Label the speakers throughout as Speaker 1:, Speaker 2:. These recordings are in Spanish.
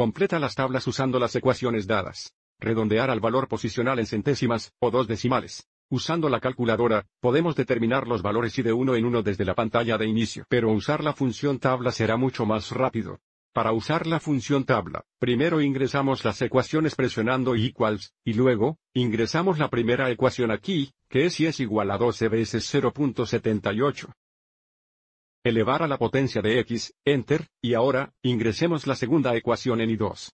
Speaker 1: Completa las tablas usando las ecuaciones dadas. Redondear al valor posicional en centésimas, o dos decimales. Usando la calculadora, podemos determinar los valores y de uno en uno desde la pantalla de inicio. Pero usar la función tabla será mucho más rápido. Para usar la función tabla, primero ingresamos las ecuaciones presionando equals, y luego, ingresamos la primera ecuación aquí, que es y es igual a 12 veces 0.78 elevar a la potencia de x, enter, y ahora, ingresemos la segunda ecuación en I2.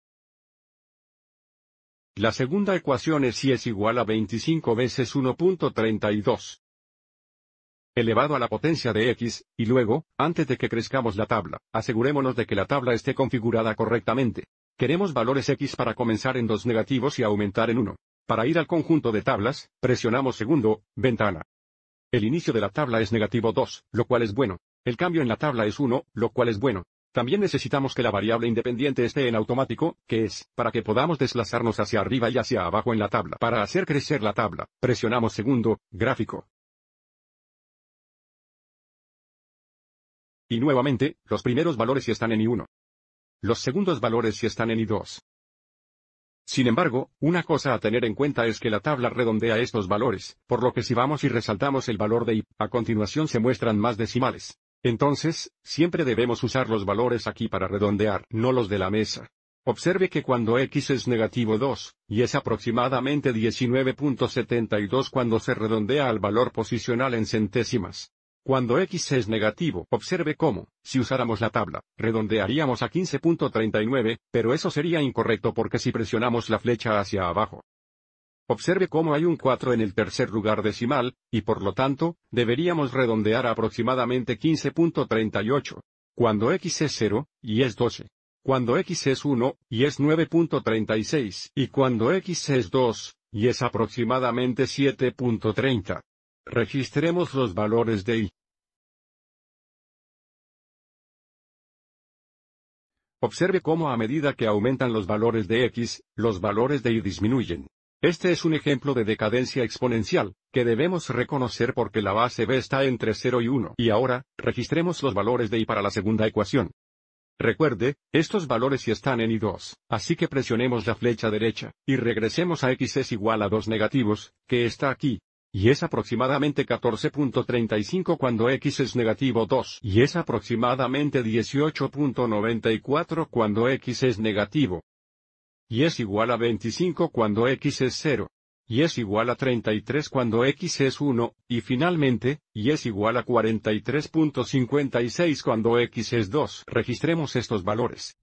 Speaker 1: La segunda ecuación es si es igual a 25 veces 1.32 elevado a la potencia de x, y luego, antes de que crezcamos la tabla, asegurémonos de que la tabla esté configurada correctamente. Queremos valores x para comenzar en dos negativos y aumentar en 1. Para ir al conjunto de tablas, presionamos segundo, ventana. El inicio de la tabla es negativo 2, lo cual es bueno. El cambio en la tabla es 1, lo cual es bueno. También necesitamos que la variable independiente esté en automático, que es, para que podamos desplazarnos hacia arriba y hacia abajo en la tabla. Para hacer crecer la tabla, presionamos segundo, gráfico.
Speaker 2: Y nuevamente, los primeros valores si están en I1.
Speaker 1: Los segundos valores si están en I2. Sin embargo, una cosa a tener en cuenta es que la tabla redondea estos valores, por lo que si vamos y resaltamos el valor de I, a continuación se muestran más decimales. Entonces, siempre debemos usar los valores aquí para redondear, no los de la mesa. Observe que cuando x es negativo 2, y es aproximadamente 19.72 cuando se redondea al valor posicional en centésimas. Cuando x es negativo, observe cómo, si usáramos la tabla, redondearíamos a 15.39, pero eso sería incorrecto porque si presionamos la flecha hacia abajo, Observe cómo hay un 4 en el tercer lugar decimal, y por lo tanto, deberíamos redondear aproximadamente 15.38. Cuando x es 0, y es 12. Cuando x es 1, y es 9.36. Y cuando x es 2, y es aproximadamente 7.30. Registremos los
Speaker 2: valores de y.
Speaker 1: Observe cómo a medida que aumentan los valores de x, los valores de y disminuyen. Este es un ejemplo de decadencia exponencial, que debemos reconocer porque la base B está entre 0 y 1. Y ahora, registremos los valores de Y para la segunda ecuación. Recuerde, estos valores ya están en I2, así que presionemos la flecha derecha, y regresemos a X es igual a 2 negativos, que está aquí. Y es aproximadamente 14.35 cuando X es negativo 2. Y es aproximadamente 18.94 cuando X es negativo y es igual a 25 cuando x es 0, y es igual a 33 cuando x es 1, y finalmente, y es igual a 43.56 cuando x es 2. Registremos estos valores.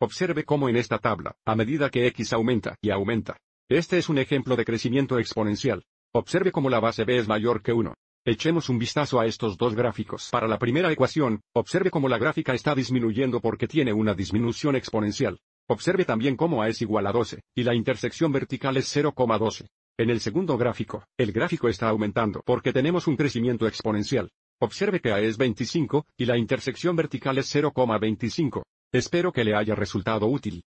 Speaker 1: Observe cómo en esta tabla, a medida que x aumenta y aumenta. Este es un ejemplo de crecimiento exponencial. Observe cómo la base b es mayor que 1. Echemos un vistazo a estos dos gráficos. Para la primera ecuación, observe cómo la gráfica está disminuyendo porque tiene una disminución exponencial. Observe también cómo A es igual a 12, y la intersección vertical es 0,12. En el segundo gráfico, el gráfico está aumentando porque tenemos un crecimiento exponencial. Observe que A es 25, y la intersección vertical es 0,25. Espero que le haya resultado útil.